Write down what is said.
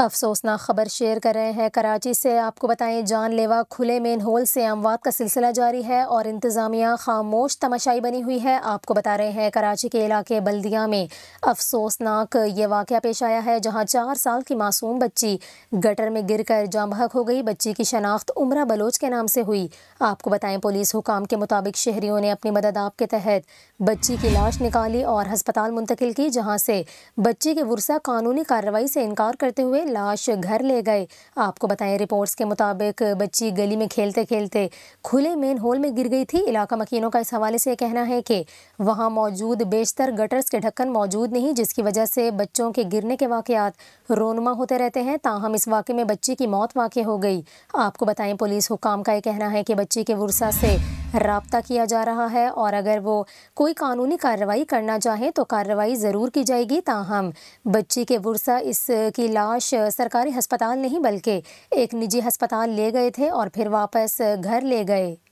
अफसोसनाक खबर शेयर कर रहे हैं कराची से आपको बताएं जानलेवा खुले मेन होल से अमवात का सिलसिला जारी है और इंतज़ामिया खामोश तमाशाई बनी हुई है आपको बता रहे हैं कराची के इलाके बल्दिया में अफसोसनाक ये वाक़ पेश आया है जहाँ चार साल की मासूम बच्ची गटर में गिर कर जामबहक हो गई बच्ची की शनाख्त उम्र बलोच के नाम से हुई आपको बताएं पुलिस हुकाम के मुताबिक शहरीों ने अपनी मदद आप के तहत बच्ची की लाश निकाली और हस्पताल मुंतकिल की जहाँ से बच्ची के वर्षा कानूनी कार्रवाई से इनकार करते हुए लाश घर ले गए आपको बताएं रिपोर्ट्स के मुताबिक बच्ची गली में खेलते खेलते खुले मेन होल में गिर गई थी इलाका मकीनों का इस हवाले से कहना है कि वहाँ मौजूद बेशतर गटर्स के ढक्कन मौजूद नहीं जिसकी वजह से बच्चों के गिरने के वाकत रोनुमा होते रहते हैं ताहम इस वाक़े में बच्ची की मौत वाक़ हो गई आपको बताएं पुलिस हुकाम का ये कहना है कि बच्ची के वर्षा से रबता किया जा रहा है और अगर वो कोई कानूनी कार्रवाई करना चाहें तो कार्रवाई ज़रूर की जाएगी ताहम बच्ची के वर्षा इसकी लाश सरकारी हस्पताल नहीं बल्कि एक निजी हस्पताल ले गए थे और फिर वापस घर ले गए